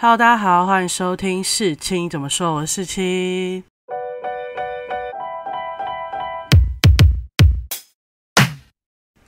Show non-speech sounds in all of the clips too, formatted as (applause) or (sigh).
Hello，大家好，欢迎收听《世青怎么说》，我是世青。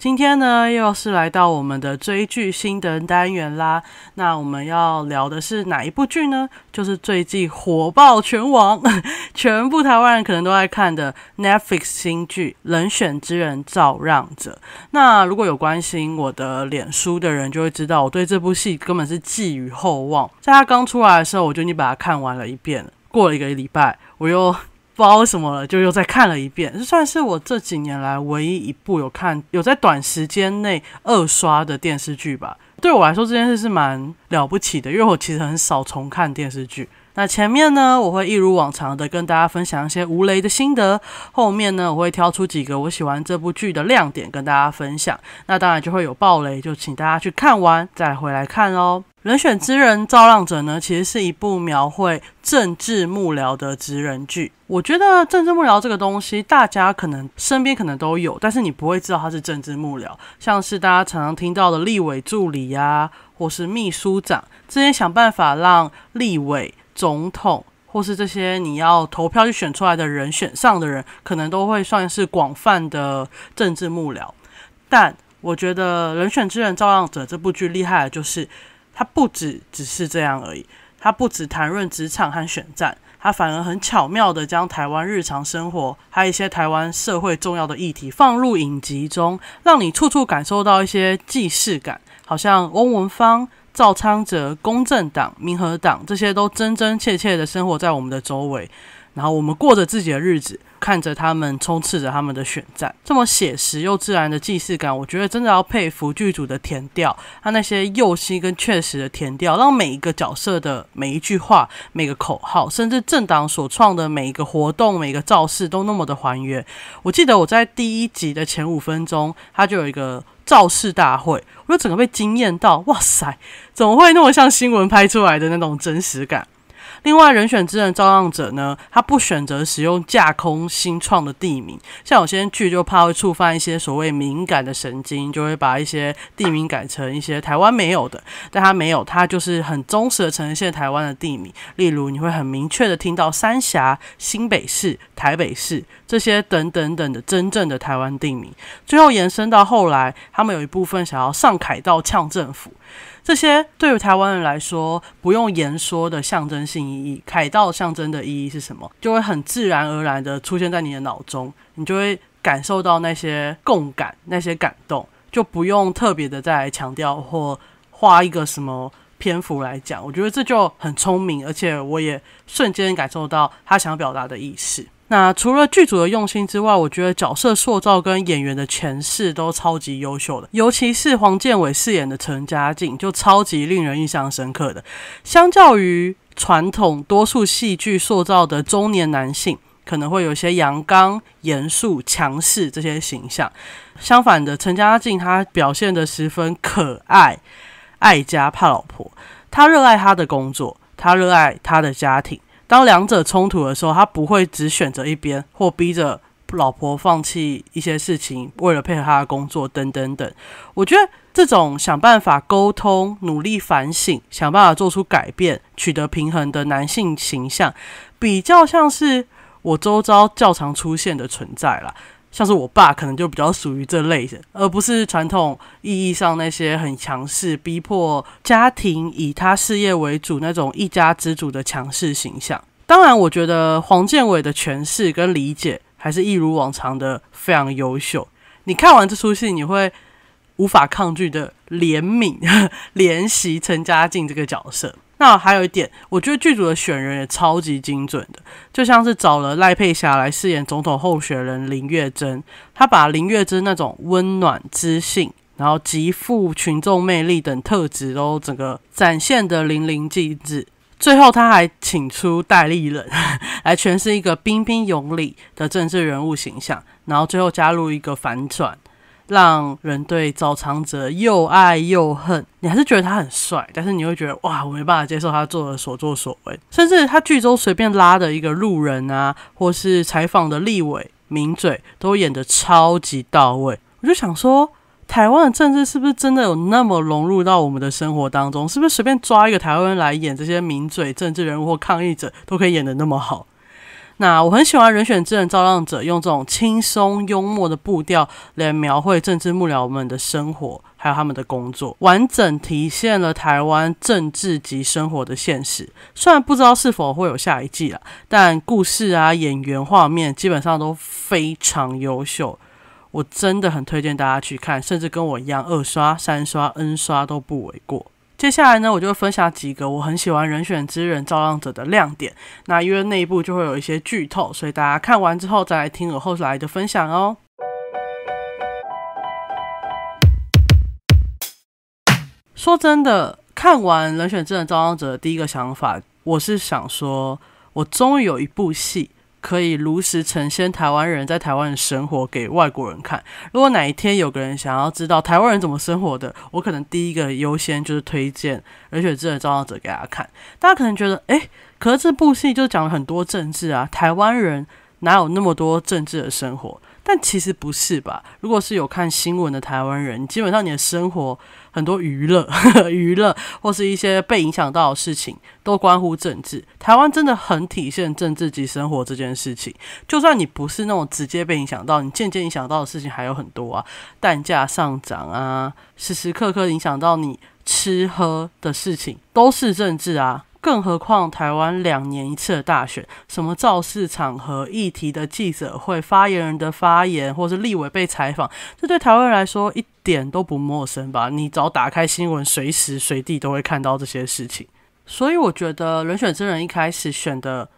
今天呢，又是来到我们的追剧心得单元啦。那我们要聊的是哪一部剧呢？就是最近火爆全网、(laughs) 全部台湾人可能都在看的 Netflix 新剧《人选之人》照让者。那如果有关心我的脸书的人，就会知道我对这部戏根本是寄予厚望。在它刚出来的时候，我就已经把它看完了一遍。过了一个礼拜，我又。不知道为什么了，就又再看了一遍，算是我这几年来唯一一部有看、有在短时间内二刷的电视剧吧。对我来说这件事是蛮了不起的，因为我其实很少重看电视剧。那前面呢，我会一如往常的跟大家分享一些无雷的心得，后面呢，我会挑出几个我喜欢这部剧的亮点跟大家分享。那当然就会有爆雷，就请大家去看完再回来看哦。《人选之人造浪者》呢，其实是一部描绘政治幕僚的职人剧。我觉得政治幕僚这个东西，大家可能身边可能都有，但是你不会知道他是政治幕僚。像是大家常常听到的立委助理呀，或是秘书长，这些想办法让立委、总统，或是这些你要投票去选出来的人选上的人，可能都会算是广泛的政治幕僚。但我觉得《人选之人造浪者》这部剧厉害的就是。他不只只是这样而已，他不只谈论职场和选战，他反而很巧妙的将台湾日常生活，还有一些台湾社会重要的议题放入影集中，让你处处感受到一些既视感。好像翁文芳、赵昌哲、公正党、民和党这些都真真切切的生活在我们的周围，然后我们过着自己的日子。看着他们冲刺着他们的选战，这么写实又自然的既视感，我觉得真的要佩服剧组的填调。他那些用心跟确实的填调，让每一个角色的每一句话、每个口号，甚至政党所创的每一个活动、每个造势都那么的还原。我记得我在第一集的前五分钟，他就有一个造势大会，我就整个被惊艳到，哇塞，怎么会那么像新闻拍出来的那种真实感？另外，人选之人造浪者呢，他不选择使用架空新创的地名，像有些剧就怕会触犯一些所谓敏感的神经，就会把一些地名改成一些台湾没有的。但他没有，他就是很忠实的呈现台湾的地名，例如你会很明确的听到三峡、新北市、台北市这些等等等的真正的台湾地名。最后延伸到后来，他们有一部分想要上凯道呛政府。这些对于台湾人来说不用言说的象征性意义，凯道象征的意义是什么，就会很自然而然的出现在你的脑中，你就会感受到那些共感、那些感动，就不用特别的再来强调或花一个什么篇幅来讲。我觉得这就很聪明，而且我也瞬间感受到他想表达的意思。那除了剧组的用心之外，我觉得角色塑造跟演员的诠释都超级优秀的，尤其是黄建伟饰演的陈家靖，就超级令人印象深刻的。相较于传统多数戏剧塑造的中年男性，可能会有些阳刚、严肃、强势这些形象，相反的，陈家靖他表现得十分可爱，爱家怕老婆，他热爱他的工作，他热爱他的家庭。当两者冲突的时候，他不会只选择一边，或逼着老婆放弃一些事情，为了配合他的工作，等等等。我觉得这种想办法沟通、努力反省、想办法做出改变、取得平衡的男性形象，比较像是我周遭较常出现的存在了。像是我爸可能就比较属于这类的，而不是传统意义上那些很强势、逼迫家庭以他事业为主那种一家之主的强势形象。当然，我觉得黄建伟的诠释跟理解还是一如往常的非常优秀。你看完这出戏，你会无法抗拒的怜悯、(laughs) 怜惜陈家静这个角色。那还有一点，我觉得剧组的选人也超级精准的，就像是找了赖佩霞来饰演总统候选人林月珍，她把林月珍那种温暖知性，然后极富群众魅力等特质都整个展现的淋漓尽致。最后，他还请出戴立人 (laughs) 来诠释一个彬彬有礼的政治人物形象，然后最后加入一个反转。让人对造长者又爱又恨，你还是觉得他很帅，但是你会觉得哇，我没办法接受他做的所作所为，甚至他剧中随便拉的一个路人啊，或是采访的立委、名嘴，都演的超级到位。我就想说，台湾的政治是不是真的有那么融入到我们的生活当中？是不是随便抓一个台湾人来演这些名嘴、政治人物或抗议者，都可以演的那么好？那我很喜欢《人选之人造浪者》用这种轻松幽默的步调来描绘政治幕僚们的生活，还有他们的工作，完整体现了台湾政治及生活的现实。虽然不知道是否会有下一季了，但故事啊、演员、画面基本上都非常优秀，我真的很推荐大家去看，甚至跟我一样二刷、三刷、N 刷都不为过。接下来呢，我就分享几个我很喜欢《人选之人造浪者》的亮点。那因为那一部就会有一些剧透，所以大家看完之后再来听我后来的分享哦。说真的，看完《人选之人造浪者》的第一个想法，我是想说，我终于有一部戏。可以如实呈现台湾人在台湾的生活给外国人看。如果哪一天有个人想要知道台湾人怎么生活的，我可能第一个优先就是推荐《而且这的召唤者》给大家看。大家可能觉得，诶，可是这部戏就讲了很多政治啊，台湾人哪有那么多政治的生活？但其实不是吧？如果是有看新闻的台湾人，基本上你的生活。很多娱乐、(laughs) 娱乐或是一些被影响到的事情，都关乎政治。台湾真的很体现政治及生活这件事情。就算你不是那种直接被影响到，你间接影响到的事情还有很多啊。蛋价上涨啊，时时刻刻影响到你吃喝的事情，都是政治啊。更何况台湾两年一次的大选，什么造势场合、议题的记者会、发言人的发言，或是立委被采访，这对台湾来说一点都不陌生吧？你早打开新闻，随时随地都会看到这些事情。所以我觉得，人选之人一开始选的。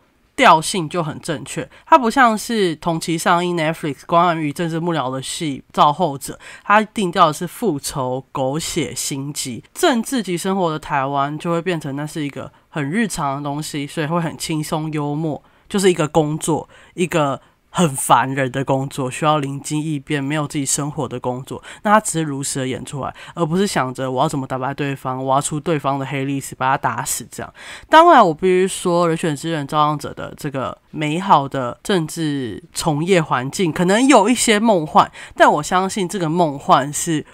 调性就很正确，它不像是同期上映 Netflix 关于政治幕僚的戏，造后者它定调的是复仇、狗血、心机、政治及生活的台湾就会变成那是一个很日常的东西，所以会很轻松幽默，就是一个工作一个。很烦人的工作，需要灵机应变，没有自己生活的工作。那他只是如实的演出来，而不是想着我要怎么打败对方，挖出对方的黑历史，把他打死。这样，当然我必须说，人选之人，照降者的这个美好的政治从业环境，可能有一些梦幻，但我相信这个梦幻是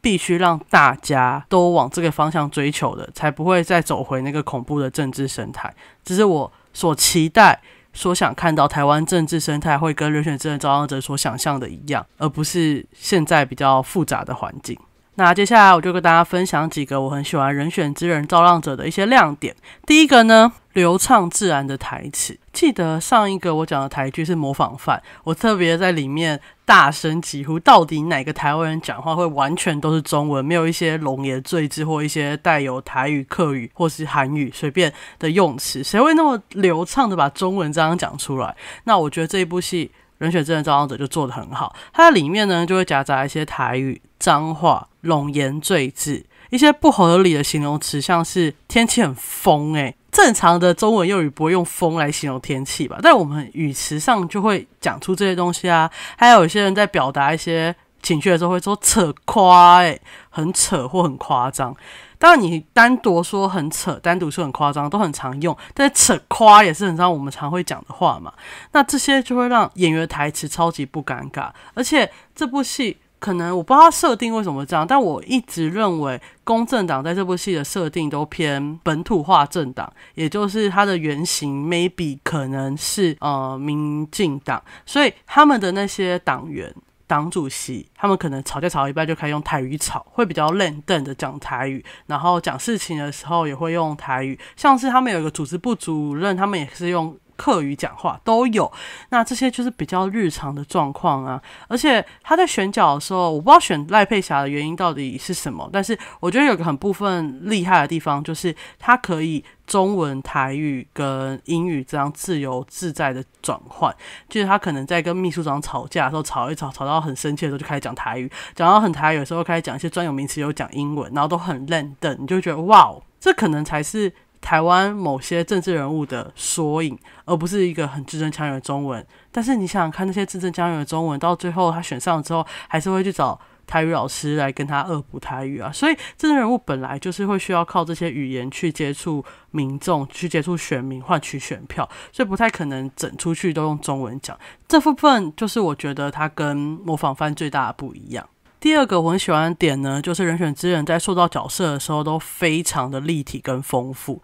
必须让大家都往这个方向追求的，才不会再走回那个恐怖的政治生态。这是我所期待。说想看到台湾政治生态会跟人选真正招商者所想象的一样，而不是现在比较复杂的环境。那接下来我就跟大家分享几个我很喜欢《人选之人》《造浪者》的一些亮点。第一个呢，流畅自然的台词。记得上一个我讲的台剧是《模仿犯》，我特别在里面大声疾呼：到底哪个台湾人讲话会完全都是中文，没有一些龙爷罪字或一些带有台语、客语或是韩语随便的用词？谁会那么流畅的把中文这样讲出来？那我觉得这一部戏。《人选真的招摇者》就做的很好，它里面呢就会夹杂一些台语脏话、冗言赘字，一些不合理的形容词，像是天气很风哎，正常的中文用语不会用风来形容天气吧？但我们语词上就会讲出这些东西啊。还有一些人在表达一些。情绪的时候会说扯夸，哎，很扯或很夸张。当然，你单独说很扯，单独说很夸张，都很常用。但是扯夸也是很常我们常会讲的话嘛。那这些就会让演员台词超级不尴尬。而且这部戏可能我不知道设定为什么这样，但我一直认为公正党在这部戏的设定都偏本土化政党，也就是它的原型 maybe 可能是呃民进党，所以他们的那些党员。党主席他们可能吵架吵一半就可以用台语吵，会比较认真的讲台语，然后讲事情的时候也会用台语，像是他们有一个组织部主任，他们也是用。课余讲话都有，那这些就是比较日常的状况啊。而且他在选角的时候，我不知道选赖佩霞的原因到底是什么，但是我觉得有个很部分厉害的地方，就是他可以中文、台语跟英语这样自由自在的转换。就是他可能在跟秘书长吵架的时候，吵一吵，吵到很生气的时候就开始讲台语，讲到很台语的时候开始讲一些专有名词，又讲英文，然后都很认得，你就觉得哇，这可能才是。台湾某些政治人物的缩影，而不是一个很字正腔圆的中文。但是你想想看那些字正腔圆的中文，到最后他选上了之后，还是会去找台语老师来跟他恶补台语啊。所以政治人物本来就是会需要靠这些语言去接触民众，去接触选民，换取选票，所以不太可能整出去都用中文讲。这部分就是我觉得他跟模仿犯最大的不一样。第二个我很喜欢的点呢，就是人选之人在塑造角色的时候都非常的立体跟丰富，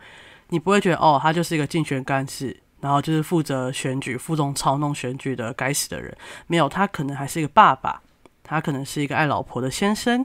你不会觉得哦，他就是一个竞选干事，然后就是负责选举、负重操弄选举的该死的人，没有，他可能还是一个爸爸，他可能是一个爱老婆的先生。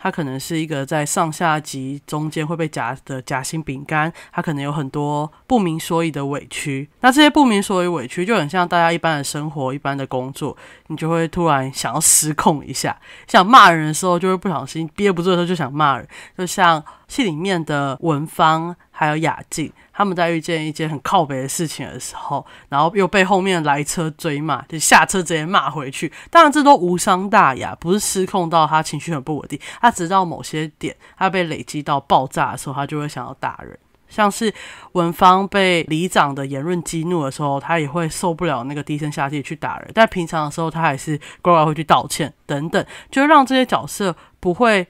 他可能是一个在上下级中间会被夹的夹心饼干，他可能有很多不明所以的委屈。那这些不明所以委屈就很像大家一般的生活、一般的工作，你就会突然想要失控一下，想骂人的时候就会不小心憋不住，的时候就想骂人，就像。戏里面的文芳还有雅静，他们在遇见一件很靠北的事情的时候，然后又被后面来车追骂，就下车直接骂回去。当然这都无伤大雅，不是失控到他情绪很不稳定。他直到某些点，他被累积到爆炸的时候，他就会想要打人。像是文芳被里长的言论激怒的时候，他也会受不了那个低声下气去打人。但平常的时候，他还是乖乖会去道歉等等，就让这些角色不会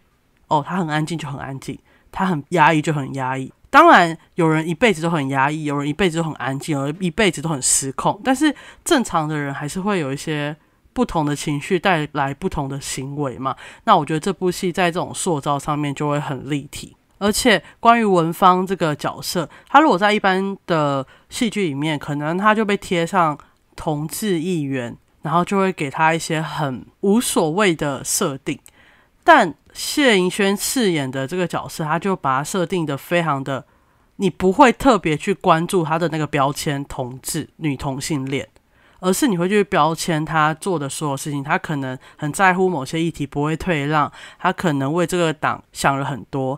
哦，他很安静就很安静。他很压抑，就很压抑。当然，有人一辈子都很压抑，有人一辈子都很安静，有人一辈子都很失控。但是，正常的人还是会有一些不同的情绪带来不同的行为嘛？那我觉得这部戏在这种塑造上面就会很立体。而且，关于文芳这个角色，他如果在一般的戏剧里面，可能他就被贴上同志议员，然后就会给他一些很无所谓的设定，但。谢盈萱饰演的这个角色，他就把他设定的非常的，你不会特别去关注他的那个标签“同志”“女同性恋”，而是你会去标签他做的所有事情。他可能很在乎某些议题，不会退让；他可能为这个党想了很多；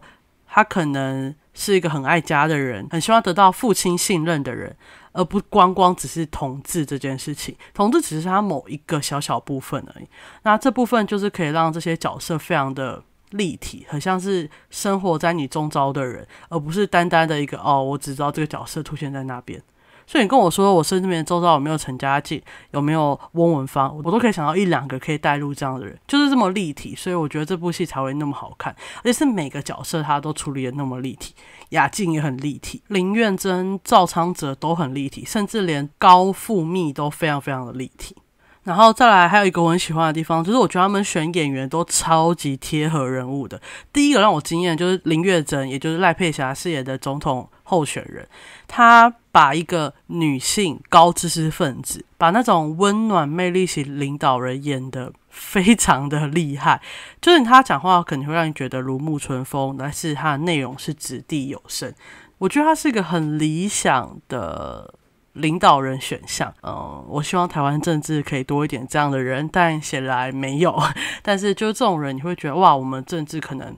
他可能是一个很爱家的人，很希望得到父亲信任的人。而不光光只是同志这件事情，同志只是他某一个小小部分而已。那这部分就是可以让这些角色非常的立体，很像是生活在你中招的人，而不是单单的一个哦，我只知道这个角色出现在那边。所以你跟我说我身边周遭有没有陈家靖，有没有翁文芳，我都可以想到一两个可以带入这样的人，就是这么立体。所以我觉得这部戏才会那么好看，而且是每个角色他都处理的那么立体，雅静也很立体，林月贞、赵昌哲都很立体，甚至连高富密都非常非常的立体。然后再来还有一个我很喜欢的地方，就是我觉得他们选演员都超级贴合人物的。第一个让我惊艳就是林月珍，也就是赖佩霞饰演的总统候选人，她。把一个女性高知识分子，把那种温暖魅力型领导人演的非常的厉害，(laughs) 就是他讲话可能会让你觉得如沐春风，但是他的内容是掷地有声。我觉得他是一个很理想的领导人选项。嗯，我希望台湾政治可以多一点这样的人，但显然没有。(laughs) 但是就这种人，你会觉得哇，我们政治可能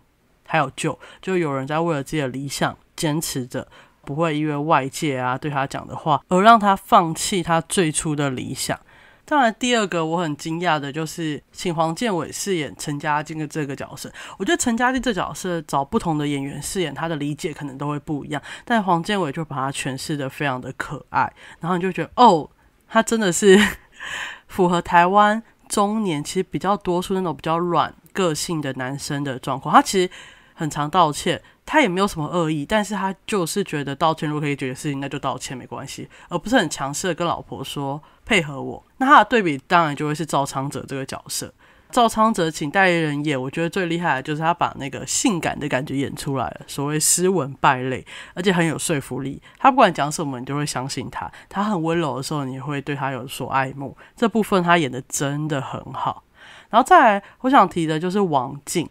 还有救，就有人在为了自己的理想坚持着。不会因为外界啊对他讲的话而让他放弃他最初的理想。当然，第二个我很惊讶的就是，请黄建伟饰演陈嘉俊的这个角色。我觉得陈嘉俊这角色找不同的演员饰演，他的理解可能都会不一样。但黄建伟就把他诠释的非常的可爱，然后你就觉得哦，他真的是 (laughs) 符合台湾中年其实比较多数那种比较软个性的男生的状况。他其实。很常道歉，他也没有什么恶意，但是他就是觉得道歉如果可以解决事情，那就道歉没关系，而不是很强势的跟老婆说配合我。那他的对比当然就会是赵昌哲这个角色，赵昌哲请代言人演，我觉得最厉害的就是他把那个性感的感觉演出来了，所谓斯文败类，而且很有说服力。他不管讲什么，你就会相信他。他很温柔的时候，你会对他有所爱慕。这部分他演的真的很好。然后再来，我想提的就是王静。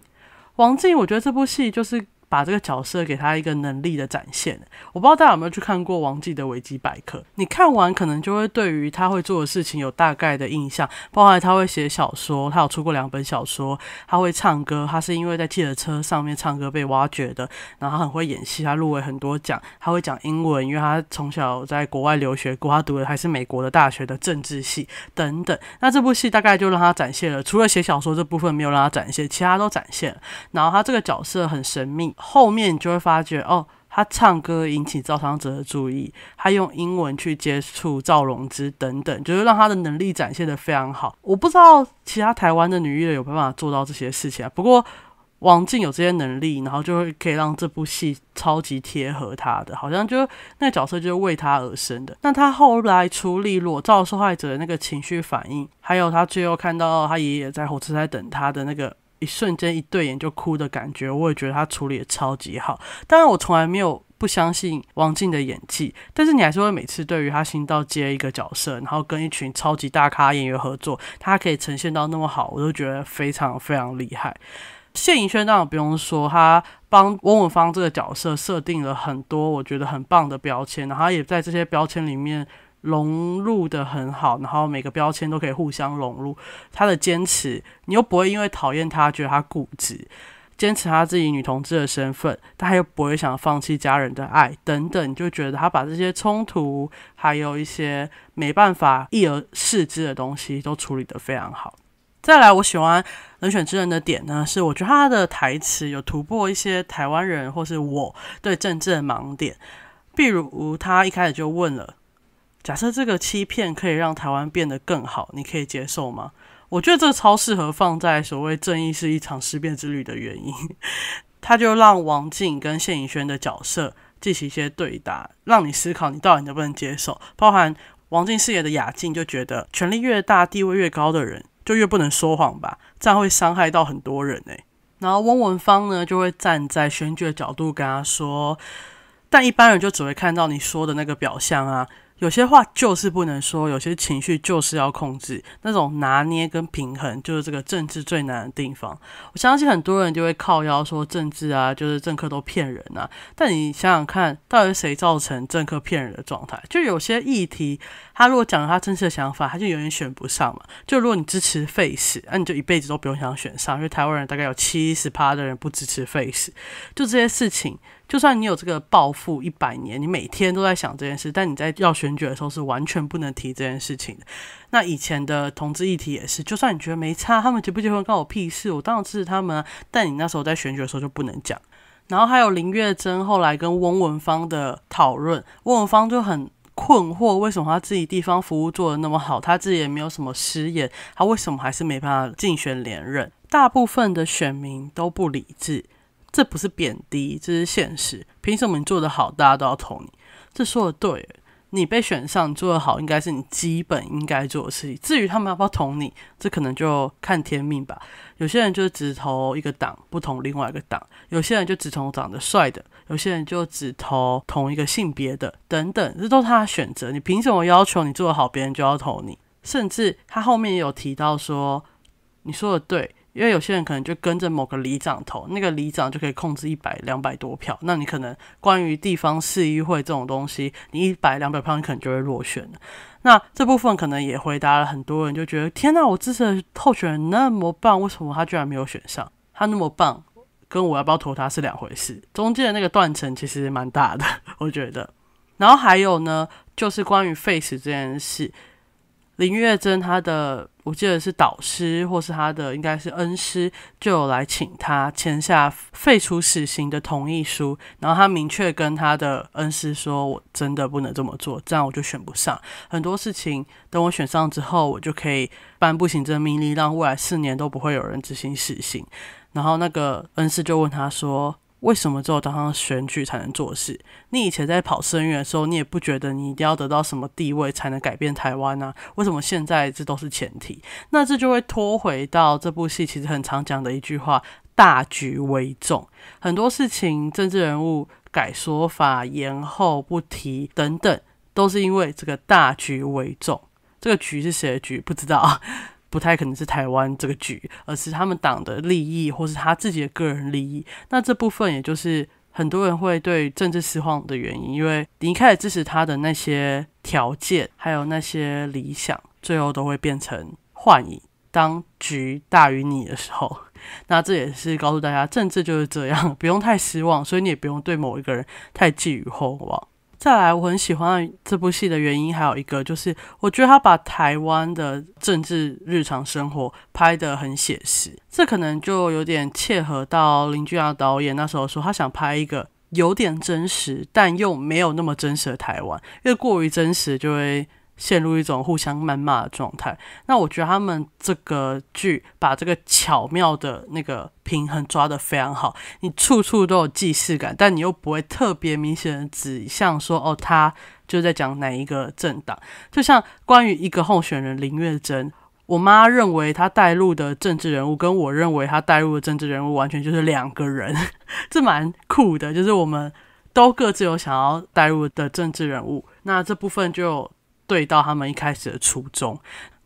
王静，我觉得这部戏就是。把这个角色给他一个能力的展现。我不知道大家有没有去看过王记的维基百科？你看完可能就会对于他会做的事情有大概的印象，包含他会写小说，他有出过两本小说；他会唱歌，他是因为在记程车上面唱歌被挖掘的。然后他很会演戏，他入围很多奖；他会讲英文，因为他从小在国外留学过，他读的还是美国的大学的政治系等等。那这部戏大概就让他展现了，除了写小说这部分没有让他展现，其他都展现了。然后他这个角色很神秘。后面你就会发觉，哦，他唱歌引起赵昌哲的注意，他用英文去接触赵荣之等等，就是让他的能力展现的非常好。我不知道其他台湾的女艺人有办法做到这些事情啊。不过王静有这些能力，然后就会可以让这部戏超级贴合她的，好像就那个角色就是为她而生的。那他后来处理裸照受害者的那个情绪反应，还有他最后看到他爷爷在火车站等他的那个。一瞬间一对眼就哭的感觉，我也觉得他处理的超级好。当然，我从来没有不相信王静的演技，但是你还是会每次对于他新到接一个角色，然后跟一群超级大咖演员合作，他可以呈现到那么好，我都觉得非常非常厉害。谢颖轩当然不用说，他帮翁文芳这个角色设定了很多我觉得很棒的标签，然后也在这些标签里面。融入的很好，然后每个标签都可以互相融入。他的坚持，你又不会因为讨厌他，觉得他固执，坚持他自己女同志的身份，但又不会想放弃家人的爱等等，你就觉得他把这些冲突还有一些没办法一而视之的东西都处理的非常好。再来，我喜欢《人选之人的点呢，是我觉得他的台词有突破一些台湾人或是我对政治的盲点，譬如他一开始就问了。假设这个欺骗可以让台湾变得更好，你可以接受吗？我觉得这个超适合放在所谓“正义是一场尸变之旅”的原因，他 (laughs) 就让王静跟谢颖轩的角色进行一些对答，让你思考你到底能不能接受。包含王静饰演的雅静就觉得，权力越大、地位越高的人就越不能说谎吧？这样会伤害到很多人哎。然后翁文芳呢，就会站在选举的角度跟他说，但一般人就只会看到你说的那个表象啊。有些话就是不能说，有些情绪就是要控制，那种拿捏跟平衡就是这个政治最难的地方。我相信很多人就会靠腰说政治啊，就是政客都骗人啊。但你想想看，到底谁造成政客骗人的状态？就有些议题，他如果讲了他真实的想法，他就永远选不上嘛。就如果你支持费 e 那你就一辈子都不用想选上，因为台湾人大概有七十趴的人不支持费 e 就这些事情。就算你有这个抱负一百年，你每天都在想这件事，但你在要选举的时候是完全不能提这件事情的。那以前的同志议题也是，就算你觉得没差，他们结不结婚关我屁事，我当然支持他们，但你那时候在选举的时候就不能讲。然后还有林月珍后来跟翁文芳的讨论，翁文芳就很困惑，为什么他自己地方服务做的那么好，他自己也没有什么失言，他为什么还是没办法竞选连任？大部分的选民都不理智。这不是贬低，这是现实。凭什么你做的好，大家都要投你？这说的对，你被选上做的好，应该是你基本应该做的事情。至于他们要不要投你，这可能就看天命吧。有些人就只投一个党，不同另外一个党；有些人就只投长得帅的；有些人就只投同一个性别的等等，这都是他选择。你凭什么要求你做的好，别人就要投你？甚至他后面也有提到说，你说的对。因为有些人可能就跟着某个里长投，那个里长就可以控制一百两百多票，那你可能关于地方市议会这种东西，你一百两百票你可能就会落选那这部分可能也回答了很多人，就觉得天哪，我支持的候选人那么棒，为什么他居然没有选上？他那么棒，跟我要不要投他是两回事，中间的那个断层其实蛮大的，(laughs) 我觉得。然后还有呢，就是关于 face 这件事。林月珍她的我记得是导师，或是她的应该是恩师，就有来请她签下废除死刑的同意书。然后她明确跟她的恩师说：“我真的不能这么做，这样我就选不上。很多事情等我选上之后，我就可以颁布行政命令，让未来四年都不会有人执行死刑。”然后那个恩师就问他说。为什么只有当上选举才能做事？你以前在跑生源的时候，你也不觉得你一定要得到什么地位才能改变台湾呢？为什么现在这都是前提？那这就会拖回到这部戏其实很常讲的一句话：大局为重。很多事情政治人物改说法、延后不提等等，都是因为这个大局为重。这个局是谁的局？不知道。不太可能是台湾这个局，而是他们党的利益，或是他自己的个人利益。那这部分也就是很多人会对政治失望的原因，因为你一开始支持他的那些条件，还有那些理想，最后都会变成幻影。当局大于你的时候，(laughs) 那这也是告诉大家，政治就是这样，(laughs) 不用太失望，所以你也不用对某一个人太寄予厚望。再来，我很喜欢这部戏的原因还有一个，就是我觉得他把台湾的政治日常生活拍得很写实，这可能就有点切合到林俊阳导演那时候说他想拍一个有点真实但又没有那么真实的台湾，因为过于真实就会。陷入一种互相谩骂的状态。那我觉得他们这个剧把这个巧妙的那个平衡抓得非常好，你处处都有既视感，但你又不会特别明显的指向说哦，他就在讲哪一个政党。就像关于一个候选人林月珍。我妈认为她带入的政治人物，跟我认为她带入的政治人物完全就是两个人，(laughs) 这蛮酷的。就是我们都各自有想要带入的政治人物，那这部分就。对到他们一开始的初衷，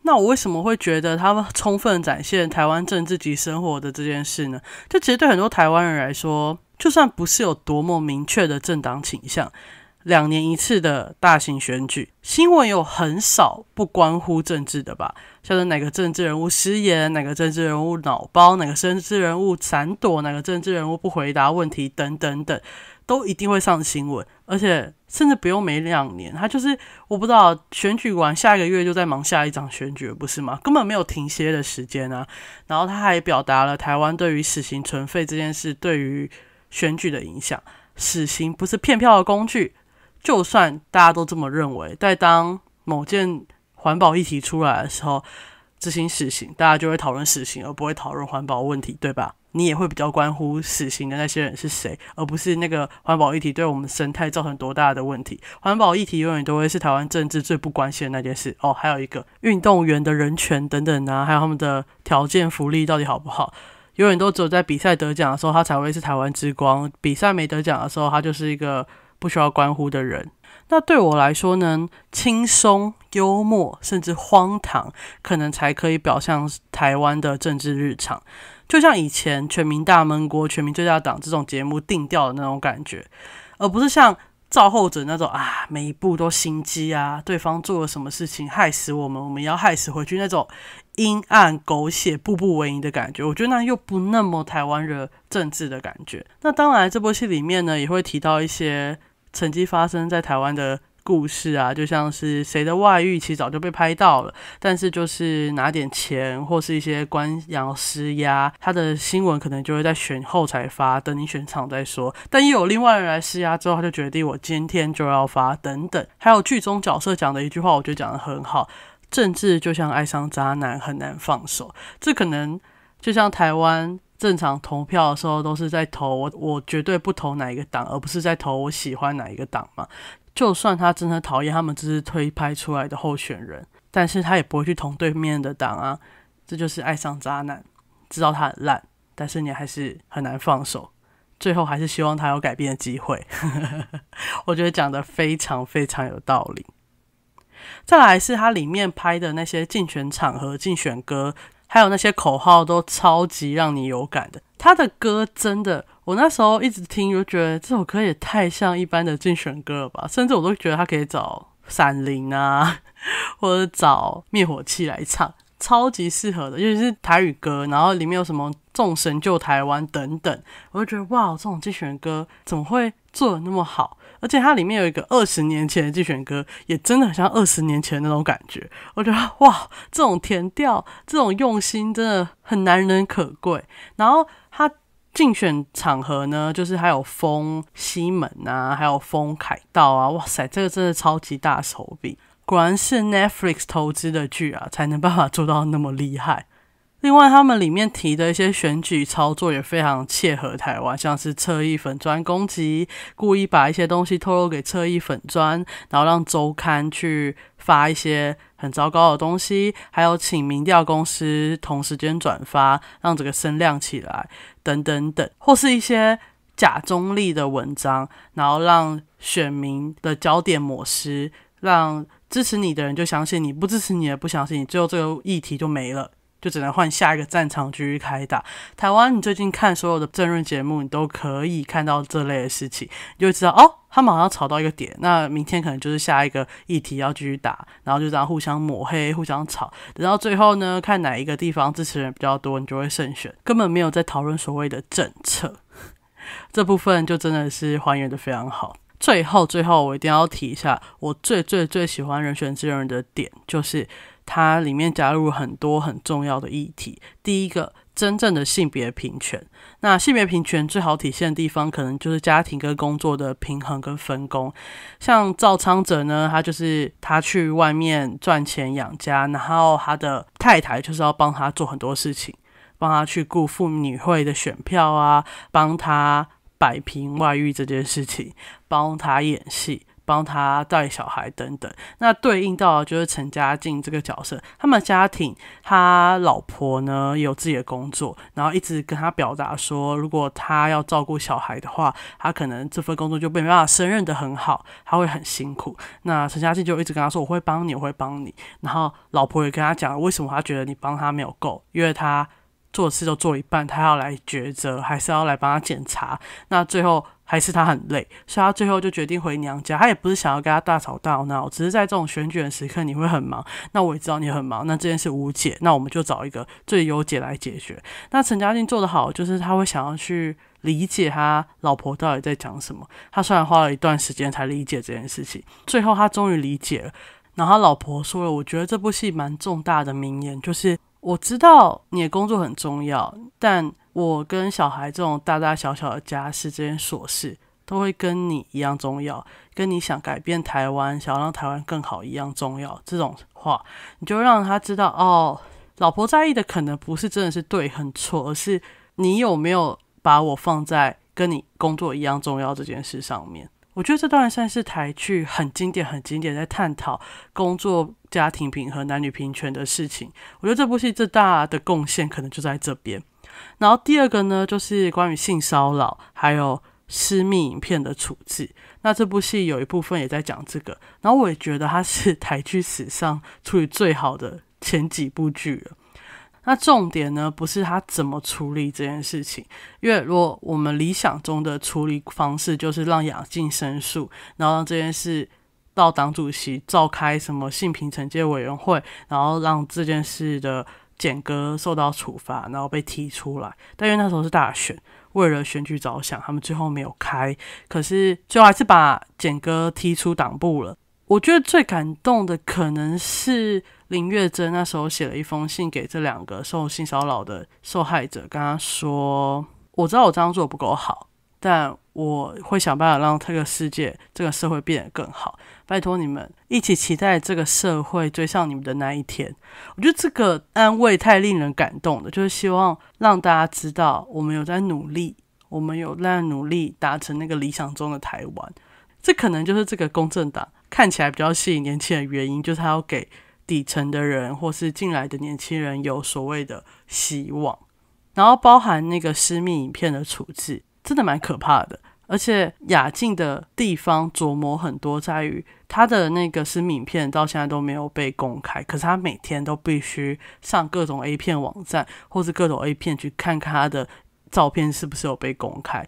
那我为什么会觉得他们充分展现台湾政治及生活的这件事呢？就其实对很多台湾人来说，就算不是有多么明确的政党倾向，两年一次的大型选举，新闻有很少不关乎政治的吧？像是哪个政治人物失言，哪个政治人物脑包，哪个政治人物闪躲，哪个政治人物不回答问题等等等，都一定会上新闻，而且。甚至不用每两年，他就是我不知道选举完下一个月就在忙下一场选举，不是吗？根本没有停歇的时间啊。然后他还表达了台湾对于死刑存废这件事对于选举的影响。死刑不是骗票的工具，就算大家都这么认为，但当某件环保议题出来的时候，执行死刑，大家就会讨论死刑，而不会讨论环保问题，对吧？你也会比较关乎死刑的那些人是谁，而不是那个环保议题对我们生态造成多大的问题。环保议题永远都会是台湾政治最不关心的那件事。哦，还有一个运动员的人权等等啊，还有他们的条件福利到底好不好，永远都只有在比赛得奖的时候他才会是台湾之光，比赛没得奖的时候他就是一个不需要关乎的人。那对我来说呢，轻松、幽默甚至荒唐，可能才可以表象台湾的政治日常。就像以前《全民大闷锅》《全民最大党》这种节目定调的那种感觉，而不是像赵厚者那种啊，每一步都心机啊，对方做了什么事情害死我们，我们要害死回去那种阴暗、狗血、步步为营的感觉。我觉得那又不那么台湾的政治的感觉。那当然，这部戏里面呢也会提到一些曾经发生在台湾的。故事啊，就像是谁的外遇，其实早就被拍到了，但是就是拿点钱或是一些官僚施压，他的新闻可能就会在选后才发，等你选场再说。但又有另外人来施压之后，他就决定我今天就要发等等。还有剧中角色讲的一句话，我觉得讲的很好：，政治就像爱上渣男，很难放手。这可能就像台湾正常投票的时候，都是在投我，我绝对不投哪一个党，而不是在投我喜欢哪一个党嘛。就算他真的讨厌他们只是推拍出来的候选人，但是他也不会去同对面的党啊。这就是爱上渣男，知道他很烂，但是你还是很难放手。最后还是希望他有改变的机会。(laughs) 我觉得讲的非常非常有道理。再来是他里面拍的那些竞选场合、竞选歌，还有那些口号，都超级让你有感的。他的歌真的。我那时候一直听，就觉得这首歌也太像一般的竞选歌了吧？甚至我都觉得他可以找闪灵啊，(laughs) 或者找灭火器来唱，超级适合的。尤其是台语歌，然后里面有什么众神救台湾等等，我就觉得哇，这种竞选歌怎么会做的那么好？而且它里面有一个二十年前的竞选歌，也真的很像二十年前的那种感觉。我觉得哇，这种甜调，这种用心，真的很难能可贵。然后。竞选场合呢，就是还有封西门啊，还有封凯道啊，哇塞，这个真的超级大手笔，果然是 Netflix 投资的剧啊，才能办法做到那么厉害。另外，他们里面提的一些选举操作也非常切合台湾，像是侧翼粉砖攻击，故意把一些东西透露给侧翼粉砖，然后让周刊去发一些很糟糕的东西，还有请民调公司同时间转发，让整个声亮起来。等等等，或是一些假中立的文章，然后让选民的焦点模式，让支持你的人就相信你，不支持你的不相信你，最后这个议题就没了。就只能换下一个战场继续开打。台湾，你最近看所有的政论节目，你都可以看到这类的事情，你就会知道哦，他们好像吵到一个点，那明天可能就是下一个议题要继续打，然后就这样互相抹黑、互相吵，等到最后呢，看哪一个地方支持人比较多，你就会胜选。根本没有在讨论所谓的政策，(laughs) 这部分就真的是还原的非常好。最后，最后，我一定要提一下，我最最最喜欢人选之人的点就是。它里面加入很多很重要的议题，第一个真正的性别平权。那性别平权最好体现的地方，可能就是家庭跟工作的平衡跟分工。像赵昌哲呢，他就是他去外面赚钱养家，然后他的太太就是要帮他做很多事情，帮他去顾妇女会的选票啊，帮他摆平外遇这件事情，帮他演戏。帮他带小孩等等，那对应到就是陈家晋这个角色，他们家庭，他老婆呢有自己的工作，然后一直跟他表达说，如果他要照顾小孩的话，他可能这份工作就没办法胜任的很好，他会很辛苦。那陈家晋就一直跟他说，我会帮你，我会帮你。然后老婆也跟他讲，为什么他觉得你帮他没有够？因为他做事都做一半，他要来抉择，还是要来帮他检查？那最后。还是他很累，所以他最后就决定回娘家。他也不是想要跟他大吵大闹，只是在这种旋的时刻，你会很忙。那我也知道你很忙，那这件事无解，那我们就找一个最优解来解决。那陈家俊做的好，就是他会想要去理解他老婆到底在讲什么。他虽然花了一段时间才理解这件事情，最后他终于理解了。然后他老婆说了，我觉得这部戏蛮重大的名言，就是我知道你的工作很重要，但。我跟小孩这种大大小小的家事，这件琐事，都会跟你一样重要，跟你想改变台湾、想让台湾更好一样重要。这种话，你就让他知道哦，老婆在意的可能不是真的是对很错，而是你有没有把我放在跟你工作一样重要这件事上面。我觉得这当然算是台剧很经典、很经典，在探讨工作、家庭平衡、男女平权的事情。我觉得这部戏最大的贡献可能就在这边。然后第二个呢，就是关于性骚扰还有私密影片的处置。那这部戏有一部分也在讲这个。然后我也觉得它是台剧史上处理最好的前几部剧了。那重点呢，不是他怎么处理这件事情，因为如果我们理想中的处理方式，就是让杨静申诉，然后让这件事到党主席召开什么性平惩戒委员会，然后让这件事的。简哥受到处罚，然后被踢出来。但因为那时候是大选，为了选举着想，他们最后没有开。可是最后还是把简哥踢出党部了。我觉得最感动的可能是林月珍那时候写了一封信给这两个受性骚扰的受害者，跟他说：“我知道我这样做不够好，但……”我会想办法让这个世界、这个社会变得更好。拜托你们一起期待这个社会追上你们的那一天。我觉得这个安慰太令人感动了，就是希望让大家知道我们有在努力，我们有在努力达成那个理想中的台湾。这可能就是这个公正党看起来比较吸引年轻人的原因，就是他要给底层的人或是进来的年轻人有所谓的希望。然后包含那个私密影片的处置，真的蛮可怕的。而且雅静的地方琢磨很多，在于他的那个是影片，到现在都没有被公开。可是他每天都必须上各种 A 片网站或是各种 A 片，去看看他的照片是不是有被公开。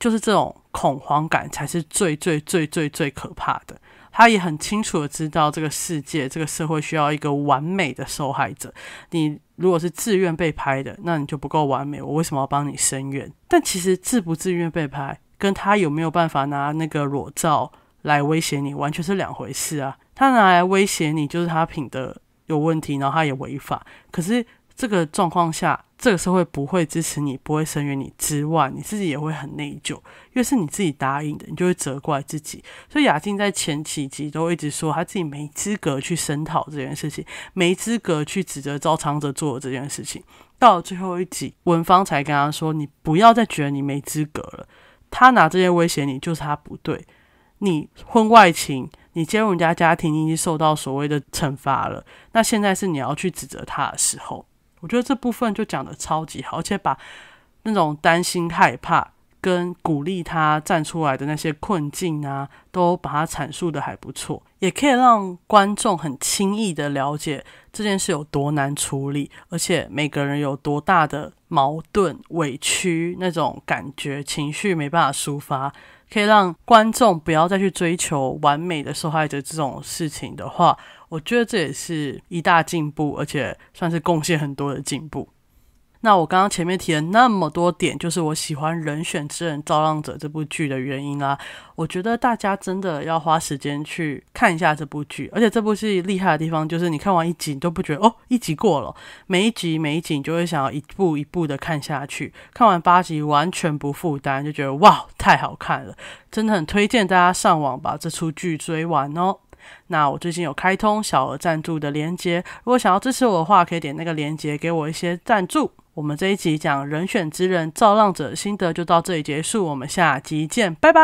就是这种恐慌感才是最最最最最可怕的。他也很清楚的知道，这个世界这个社会需要一个完美的受害者。你如果是自愿被拍的，那你就不够完美。我为什么要帮你伸冤？但其实自不自愿被拍？跟他有没有办法拿那个裸照来威胁你，完全是两回事啊！他拿来威胁你，就是他品德有问题，然后他也违法。可是这个状况下，这个社会不会支持你，不会声援你之外，你自己也会很内疚，因为是你自己答应的，你就会责怪自己。所以雅静在前几集都一直说他自己没资格去声讨这件事情，没资格去指责招长者做的这件事情。到了最后一集，文芳才跟他说：“你不要再觉得你没资格了。”他拿这些威胁你，就是他不对。你婚外情，你介入人家家庭，你已经受到所谓的惩罚了。那现在是你要去指责他的时候。我觉得这部分就讲的超级好，而且把那种担心、害怕。跟鼓励他站出来的那些困境啊，都把它阐述的还不错，也可以让观众很轻易的了解这件事有多难处理，而且每个人有多大的矛盾、委屈那种感觉、情绪没办法抒发，可以让观众不要再去追求完美的受害者这种事情的话，我觉得这也是一大进步，而且算是贡献很多的进步。那我刚刚前面提了那么多点，就是我喜欢《人选之人造浪者》这部剧的原因啦。我觉得大家真的要花时间去看一下这部剧，而且这部戏厉害的地方就是，你看完一集你都不觉得哦，一集过了，每一集每一你就会想要一步一步的看下去。看完八集完全不负担，就觉得哇，太好看了，真的很推荐大家上网把这出剧追完哦。那我最近有开通小额赞助的链接，如果想要支持我的话，可以点那个链接给我一些赞助。我们这一集讲“人选之人造浪者”心得就到这里结束，我们下集见，拜拜。